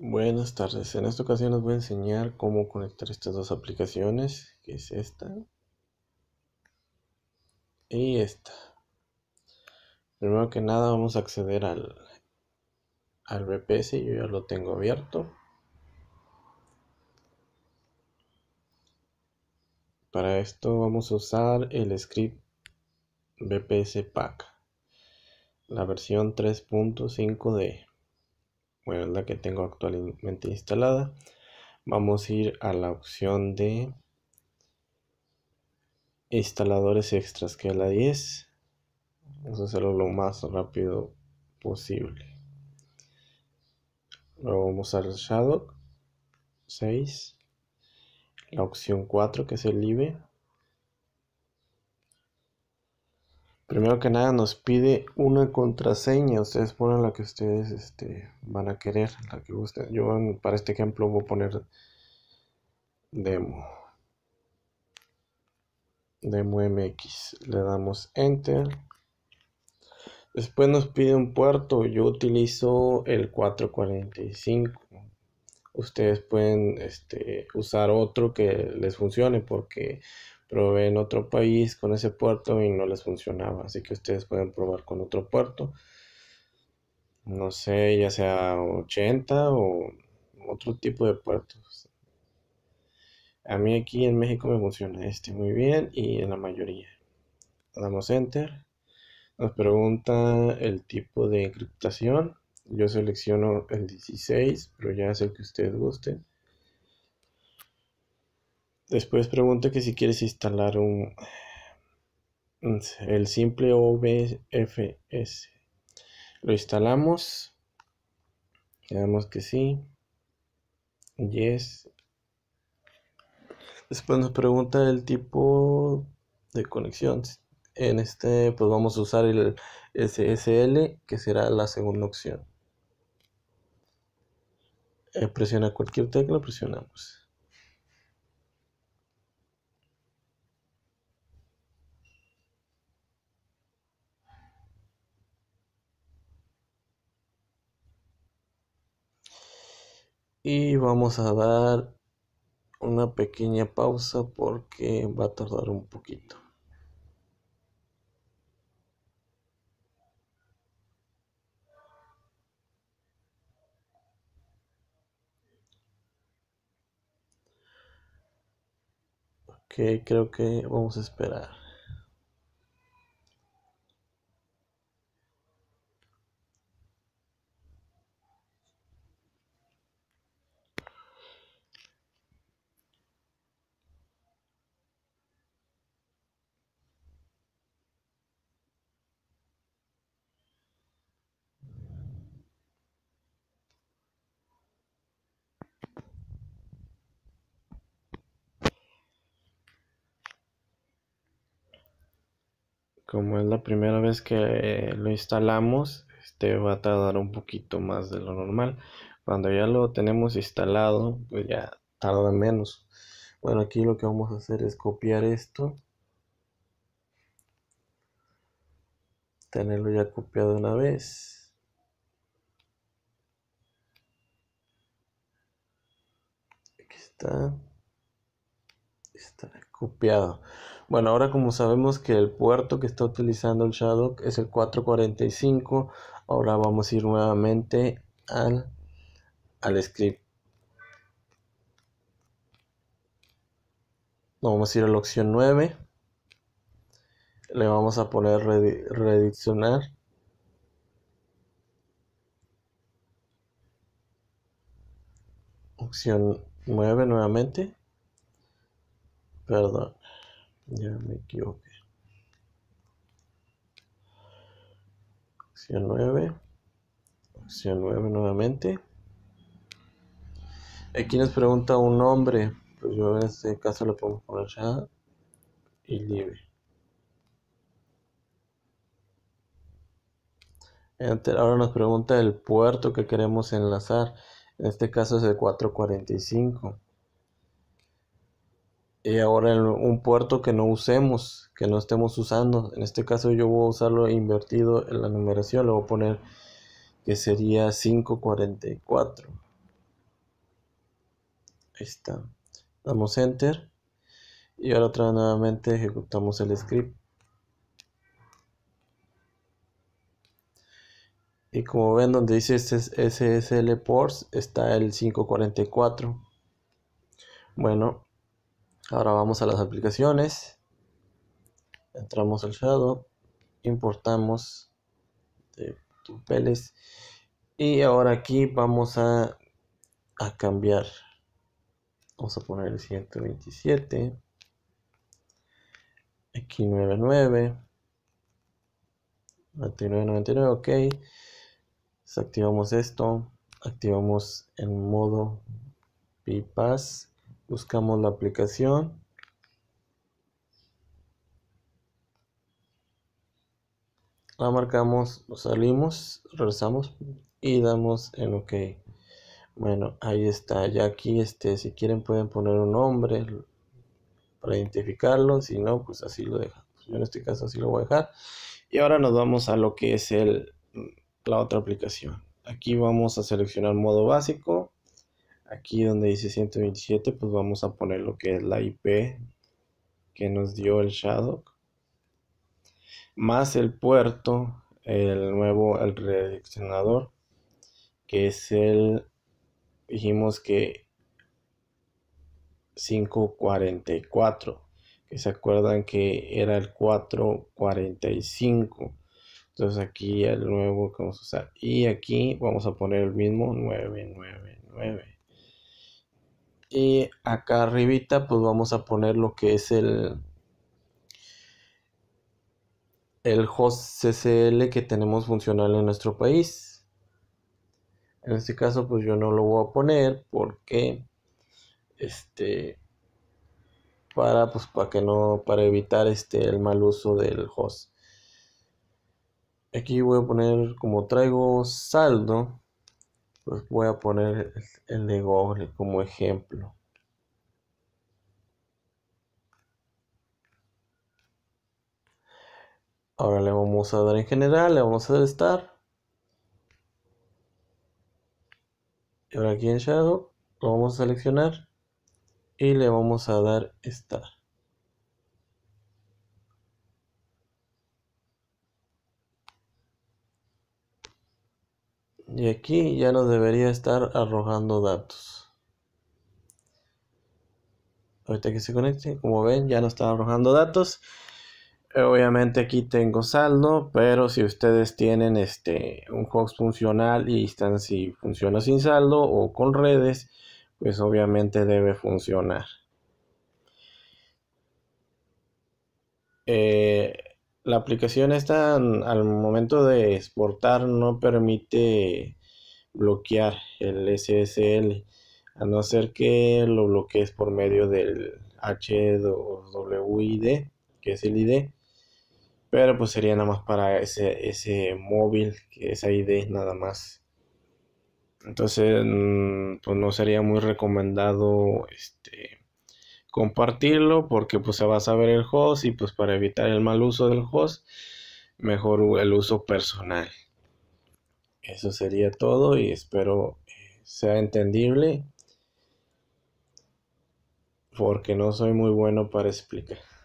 Buenas tardes, en esta ocasión les voy a enseñar cómo conectar estas dos aplicaciones, que es esta y esta. Primero que nada vamos a acceder al, al BPS, yo ya lo tengo abierto. Para esto vamos a usar el script BPS Pack, la versión 35 de bueno, es la que tengo actualmente instalada. Vamos a ir a la opción de instaladores extras, que es la 10. Vamos a hacerlo lo más rápido posible. Luego vamos al Shadow 6, la opción 4 que es el IBE, primero que nada nos pide una contraseña. Ustedes ponen la que ustedes este, van a querer, la que gusten. Yo para este ejemplo voy a poner demo. Demo MX. Le damos enter. Después nos pide un puerto. Yo utilizo el 445. Ustedes pueden este, usar otro que les funcione porque probé en otro país con ese puerto y no les funcionaba. Así que ustedes pueden probar con otro puerto. No sé, ya sea 80 o otro tipo de puertos. A mí aquí en México me funciona este muy bien y en la mayoría. Damos enter. Nos pregunta el tipo de encriptación. Yo selecciono el 16, pero ya es el que ustedes gusten. Después pregunta que si quieres instalar un el simple OBFS. Lo instalamos. Le damos que sí. Yes. Después nos pregunta el tipo de conexión. En este pues vamos a usar el SSL que será la segunda opción. Eh, presiona cualquier tecla, presionamos. y vamos a dar una pequeña pausa porque va a tardar un poquito. Ok, creo que vamos a esperar. como es la primera vez que lo instalamos este va a tardar un poquito más de lo normal cuando ya lo tenemos instalado pues ya tarda menos bueno aquí lo que vamos a hacer es copiar esto tenerlo ya copiado una vez Aquí está está copiado bueno, ahora como sabemos que el puerto que está utilizando el Shadow es el 445, ahora vamos a ir nuevamente al, script. Vamos a ir a la opción 9. Le vamos a poner reediccionar Opción 9 nuevamente. Perdón. Ya me equivoqué. Acción 9. Acción 9 nuevamente. Aquí nos pregunta un nombre. Pues yo en este caso lo podemos poner ya y libre. Enter. Ahora nos pregunta el puerto que queremos enlazar. En este caso es el 445 y ahora en un puerto que no usemos, que no estemos usando. En este caso yo voy a usarlo invertido en la numeración, le voy a poner que sería 544. Ahí está. Damos enter. Y ahora otra nuevamente ejecutamos el script. Y como ven donde dice SSL este ports está el 544. Bueno, Ahora vamos a las aplicaciones. Entramos al Shadow. Importamos de Y ahora aquí vamos a, a cambiar. Vamos a poner el 127. Aquí 99. 99.99, ok. Desactivamos esto. Activamos el modo bypass buscamos la aplicación la marcamos salimos regresamos y damos en ok bueno ahí está ya aquí este si quieren pueden poner un nombre para identificarlo si no pues así lo dejamos yo en este caso así lo voy a dejar y ahora nos vamos a lo que es el la otra aplicación aquí vamos a seleccionar modo básico aquí donde dice 127 pues vamos a poner lo que es la IP que nos dio el Shadow más el puerto el nuevo el redireccionador que es el dijimos que 544 que se acuerdan que era el 445 entonces aquí el nuevo que vamos a usar y aquí vamos a poner el mismo 999 y acá arribita pues vamos a poner lo que es el el host CCL que tenemos funcional en nuestro país. En este caso pues yo no lo voy a poner porque este para pues para que no para evitar este el mal uso del host. Aquí voy a poner como traigo saldo pues, voy a poner el de Google como ejemplo. Ahora le vamos a dar en general, le vamos a dar estar. Y ahora aquí en Shadow lo vamos a seleccionar y le vamos a dar estar. Y aquí ya no debería estar arrojando datos. Ahorita que se conecte, como ven, ya no está arrojando datos. Eh, obviamente aquí tengo saldo, pero si ustedes tienen este un host funcional y están si funciona sin saldo o con redes, pues obviamente debe funcionar. Eh, la aplicación está al momento de exportar no permite bloquear el SSL a no ser que lo bloquees por medio del HWID que es el ID pero pues sería nada más para ese, ese móvil que es ID nada más entonces mm, pues, no sería muy recomendado este compartirlo porque pues se va a saber el host y pues para evitar el mal uso del host, mejor el uso personal. Eso sería todo y espero eh, sea entendible porque no soy muy bueno para explicar.